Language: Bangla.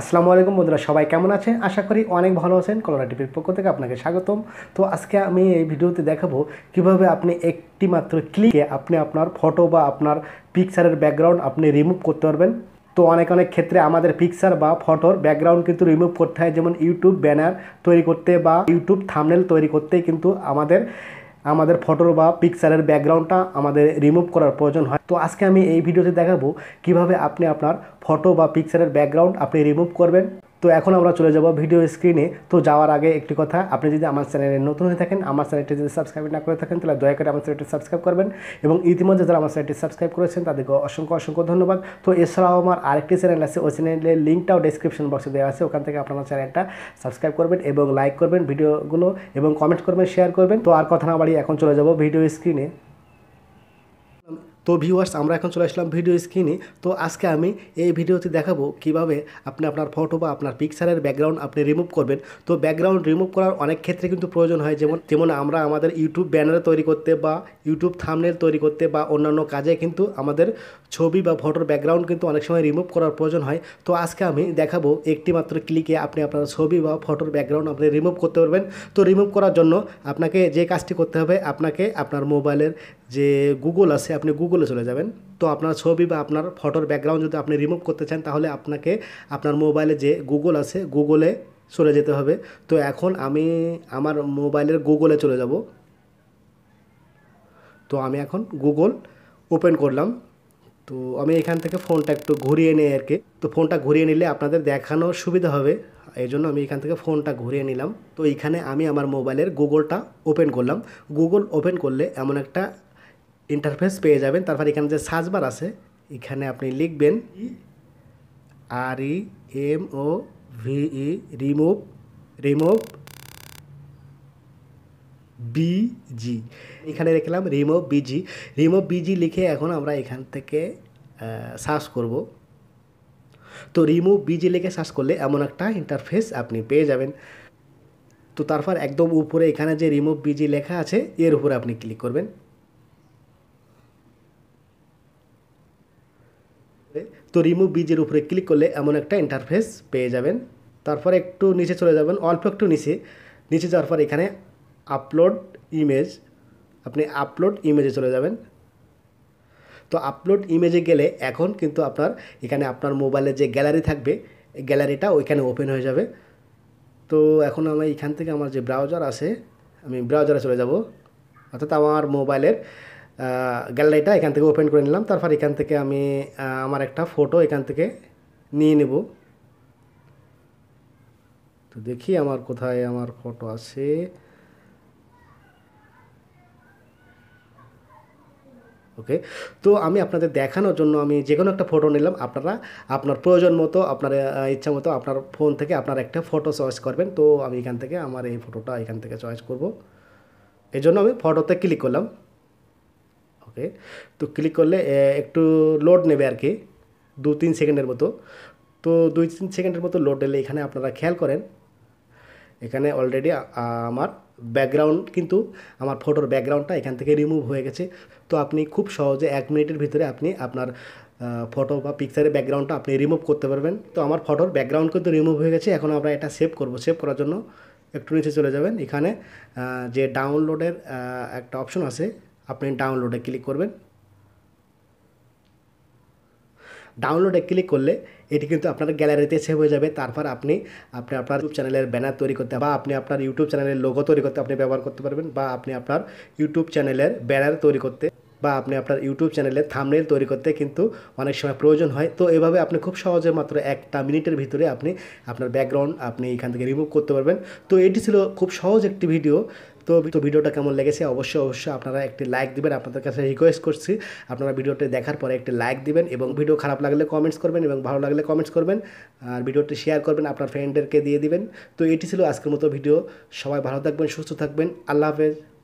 আসসালামু আলাইকুম বন্ধুরা সবাই কেমন আছেন আশা করি অনেক ভালো আছেন কলোনা টিভির পক্ষ থেকে আপনাকে স্বাগতম তো আজকে আমি এই ভিডিওতে দেখাবো কিভাবে আপনি একটি মাত্র ক্লিকে আপনি আপনার ফটো বা আপনার পিকচারের ব্যাকগ্রাউন্ড আপনি রিমুভ করতে পারবেন তো অনেক অনেক ক্ষেত্রে আমাদের পিকচার বা ফটোর ব্যাকগ্রাউন্ড কিন্তু রিমুভ করতে হয় যেমন ইউটিউব ব্যানার তৈরি করতে বা ইউটিউব থামনেল তৈরি করতে কিন্তু আমাদের আমাদের ফটোর বা পিকচারের ব্যাকগ্রাউন্ডটা আমাদের রিমুভ করার প্রয়োজন হয় তো আজকে আমি এই ভিডিওতে দেখাবো কিভাবে আপনি আপনার ফটো বা পিকচারের ব্যাকগ্রাউন্ড আপনি রিমুভ করবেন তো এখন আমরা চলে যাব ভিডিও স্ক্রিনে তো যাওয়ার আগে একটি কথা আপনি যদি আমার চ্যানেলে নতুন হয়ে থাকেন আমার চ্যানেলটি যদি সাবস্ক্রাইব না করে থাকেন তাহলে দয়া করে আমার চ্যানেলটি সাবস্ক্রাইব করবেন এবং ইতিমধ্যে যারা আমার চ্যানেলটি সাবস্ক্রাইব করেছেন তাদেরকে অসংখ্য অসংখ্য ধন্যবাদ তো এছাড়াও আমার আরেকটি চ্যানেল আছে ওই চ্যানেলের লিঙ্কটাও ডিসক্রিপশন বক্সে দেওয়া আছে ওখান থেকে আপনার চ্যানেলটা সাবস্ক্রাইব করবেন এবং লাইক করবেন ভিডিওগুলো এবং কমেন্ট করবেন শেয়ার করবেন তো আর কথা না বাড়ি এখন চলে যাব ভিডিও স্ক্রিনে তো ভিউয়ার্স আমরা এখন চলে আসলাম ভিডিও স্ক্রিনে তো আজকে আমি এই ভিডিওতে দেখাবো কিভাবে আপনি আপনার ফটো বা আপনার পিকচারের ব্যাকগ্রাউন্ড আপনি রিমুভ করবেন তো ব্যাকগ্রাউন্ড রিমুভ করার অনেক ক্ষেত্রে কিন্তু প্রয়োজন হয় যেমন যেমন আমরা আমাদের ইউটিউব ব্যানার তৈরি করতে বা ইউটিউব থামনেল তৈরি করতে বা অন্যান্য কাজে কিন্তু আমাদের ছবি বা ফটোর ব্যাকগ্রাউন্ড কিন্তু অনেক সময় রিমুভ করার প্রয়োজন হয় তো আজকে আমি দেখাবো একটি মাত্র ক্লিকে আপনি আপনার ছবি বা ফটোর ব্যাকগ্রাউন্ড আপনি রিমুভ করতে পারবেন তো রিমুভ করার জন্য আপনাকে যে কাজটি করতে হবে আপনাকে আপনার মোবাইলের যে গুগল আছে আপনি গুগল গুগলে চলে যাবেন তো আপনার ছবি বা আপনার ফটোর ব্যাকগ্রাউন্ড যদি আপনি রিমুভ করতে চান তাহলে আপনাকে আপনার মোবাইলে যে গুগল আছে গুগলে চলে যেতে হবে তো এখন আমি আমার মোবাইলের গুগলে চলে যাব তো আমি এখন গুগল ওপেন করলাম তো আমি এখান থেকে ফোনটা একটু ঘুরিয়ে নিই আর কি তো ফোনটা ঘুরিয়ে নিলে আপনাদের দেখানোর সুবিধা হবে এই জন্য আমি এখান থেকে ফোনটা ঘুরিয়ে নিলাম তো এখানে আমি আমার মোবাইলের গুগলটা ওপেন করলাম গুগল ওপেন করলে এমন একটা ইন্টারফেস পেয়ে যাবেন তারপর এখানে যে সার্চবার আছে এখানে আপনি লিখবেন R E M O V ভিই রিমুভ রিমুভ বিজি এখানে রেখলাম রিমুভ বিজি রিমুভ বিজি লিখে এখন আমরা এখান থেকে সার্চ করব তো রিমুভ বিজি লিখে সার্চ করলে এমন একটা ইন্টারফেস আপনি পেয়ে যাবেন তো তারপর একদম উপরে এখানে যে রিমুভ বিজি লেখা আছে এর উপরে আপনি ক্লিক করবেন তো রিমুভ বিজের উপরে ক্লিক করলে এমন একটা ইন্টারফেস পেয়ে যাবেন তারপর একটু নিচে চলে যাবেন অল্প একটু নিচে নিচে যাওয়ার পর এখানে আপলোড ইমেজ আপনি আপলোড ইমেজে চলে যাবেন তো আপলোড ইমেজে গেলে এখন কিন্তু আপনার এখানে আপনার মোবাইলে যে গ্যালারি থাকবে গ্যালারিটা ওইখানে ওপেন হয়ে যাবে তো এখন আমি এখান থেকে আমার যে ব্রাউজার আছে আমি ব্রাউজারে চলে যাব অর্থাৎ আমার মোবাইলের গ্যালারিটা এখান থেকে ওপেন করে নিলাম তারপর এখান থেকে আমি আমার একটা ফটো এখান থেকে নিয়ে নেব তো দেখি আমার কোথায় আমার ফটো আছে ওকে তো আমি আপনাদের দেখানোর জন্য আমি যে কোনো একটা ফটো নিলাম আপনারা আপনার প্রয়োজন মতো আপনার ইচ্ছা মতো আপনার ফোন থেকে আপনার একটা ফটো চয়েস করবেন তো আমি এখান থেকে আমার এই ফটোটা এখান থেকে চয়েস করব এই জন্য আমি ফটোতে ক্লিক করলাম ওকে তো ক্লিক করলে একটু লোড নেবে আর কি দু তিন সেকেন্ডের মতো তো দুই তিন সেকেন্ডের মতো লোড এলে এখানে আপনারা খেয়াল করেন এখানে অলরেডি আমার ব্যাকগ্রাউন্ড কিন্তু আমার ফটোর ব্যাকগ্রাউন্ডটা এখান থেকে রিমুভ হয়ে গেছে তো আপনি খুব সহজে এক মিনিটের ভিতরে আপনি আপনার ফটো বা পিকচারের ব্যাকগ্রাউন্ডটা আপনি রিমুভ করতে পারবেন তো আমার ফটোর ব্যাকগ্রাউন্ড কিন্তু রিমুভ হয়ে গেছে এখন আমরা এটা সেভ করব সেভ করার জন্য একটু নিচে চলে যাবেন এখানে যে ডাউনলোডের একটা অপশন আছে আপনি ডাউনলোডে ক্লিক করবেন ডাউনলোডে ক্লিক করলে এটি কিন্তু আপনার গ্যালারিতে সেভ হয়ে যাবে তারপর আপনি আপনি আপনার ইউটিউব চ্যানেলের ব্যানার তৈরি করতে বা আপনি আপনার ইউটিউব চ্যানেলের লোগো তৈরি করতে আপনি ব্যবহার করতে পারবেন বা আপনি আপনার ইউটিউব চ্যানেলের ব্যানার তৈরি করতে বা আপনি আপনার ইউটিউব চ্যানেলের থামনেল তৈরি করতে কিন্তু অনেক সময় প্রয়োজন হয় তো এভাবে আপনি খুব সহজে মাত্র একটা মিনিটের ভিতরে আপনি আপনার ব্যাকগ্রাউন্ড আপনি এখান থেকে রিমুভ করতে পারবেন তো এটি ছিল খুব সহজ একটি ভিডিও তো তো ভিডিওটা কেমন লেগেছে অবশ্যই অবশ্যই আপনারা একটি লাইক দিবেন আপনাদের কাছে রিকোয়েস্ট করছি আপনারা ভিডিওটি দেখার পরে একটি লাইক দিবেন এবং ভিডিও খারাপ লাগলে কমেন্টস করবেন এবং ভালো লাগলে কমেন্টস করবেন আর ভিডিওটি শেয়ার করবেন আপনার ফ্রেন্ডদেরকে দিয়ে দিবেন তো এটি ছিল আজকের মতো ভিডিও সবাই ভালো থাকবেন সুস্থ থাকবেন আল্লাহ হাফেজ